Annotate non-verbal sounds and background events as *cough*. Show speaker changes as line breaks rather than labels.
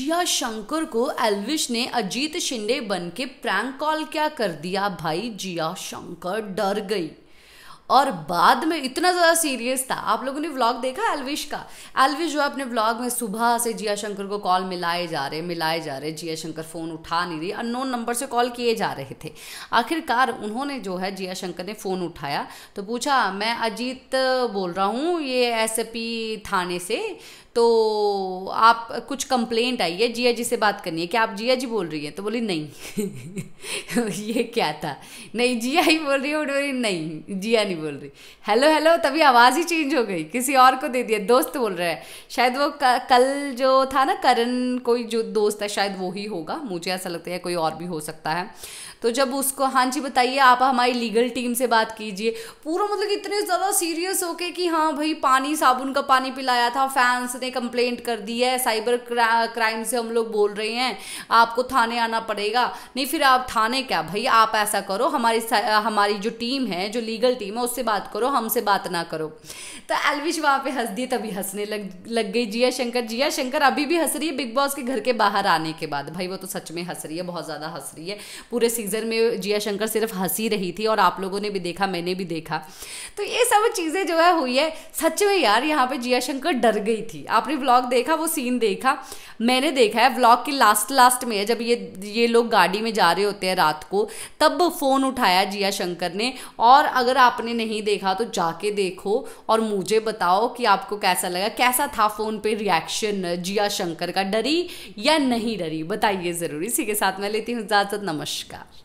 जिया शंकर को एलविश ने अजीत शिंदे बन के प्रैंक कॉल क्या कर दिया भाई जिया शंकर डर गई और बाद में इतना ज़्यादा सीरियस था आप लोगों ने व्लॉग देखा एलविश का एलविश जो है अपने व्लॉग में सुबह से जिया शंकर को कॉल मिलाए जा रहे मिलाए जा रहे जिया शंकर फ़ोन उठा नहीं रही अननोन नंबर से कॉल किए जा रहे थे आखिरकार उन्होंने जो है जिया शंकर ने फ़ोन उठाया तो पूछा मैं अजीत बोल रहा हूँ ये एस थाने से तो आप कुछ कंप्लेंट आई है जिया जी से बात करनी है कि आप जिया जी बोल रही हैं तो बोली नहीं *laughs* ये क्या था नहीं जिया ही बोल रही है बोली नहीं जिया नहीं बोल रही हेलो हेलो तभी आवाज़ ही चेंज हो गई किसी और को दे दिया दोस्त बोल रहा है शायद वो कल जो था ना करण कोई जो दोस्त है शायद वो ही होगा मुझे ऐसा लगता है कोई और भी हो सकता है तो जब उसको हाँ जी बताइए आप हमारी लीगल टीम से बात कीजिए पूरा मतलब इतने ज़्यादा सीरियस हो के कि हाँ भाई पानी साबुन का पानी पिलाया था फैंस ने ने कंप्लेंट कर दी है साइबर क्राइम से हम लोग बोल रहे हैं आपको थाने आना पड़ेगा नहीं फिर आप थाने क्या भाई आप ऐसा करो हमारी हमारी जो टीम है जो लीगल टीम है उससे बात करो हमसे बात ना करो तो एलविश वहाँ पे हंस दिए तभी हंसने लग लग गई जिया शंकर जिया शंकर अभी भी हंस रही है बिग बॉस के घर के बाहर आने के बाद भाई वो तो सच में हंस रही है बहुत ज़्यादा हंस रही है पूरे सीजन में जिया शंकर सिर्फ हंसी रही थी और आप लोगों ने भी देखा मैंने भी देखा तो ये सब चीज़ें जो है हुई है सच में यार यहाँ पे जिया शंकर डर गई थी आपने व्लॉग देखा वो सीन देखा मैंने देखा है व्लॉग की लास्ट लास्ट में है जब ये ये लोग गाड़ी में जा रहे होते हैं रात को तब फ़ोन उठाया जिया शंकर ने और अगर आपने नहीं देखा तो जाके देखो और मुझे बताओ कि आपको कैसा लगा कैसा था फ़ोन पे रिएक्शन जिया शंकर का डरी या नहीं डरी बताइए ज़रूर इसी के साथ मैं लेती हूँ इजाज़त नमस्कार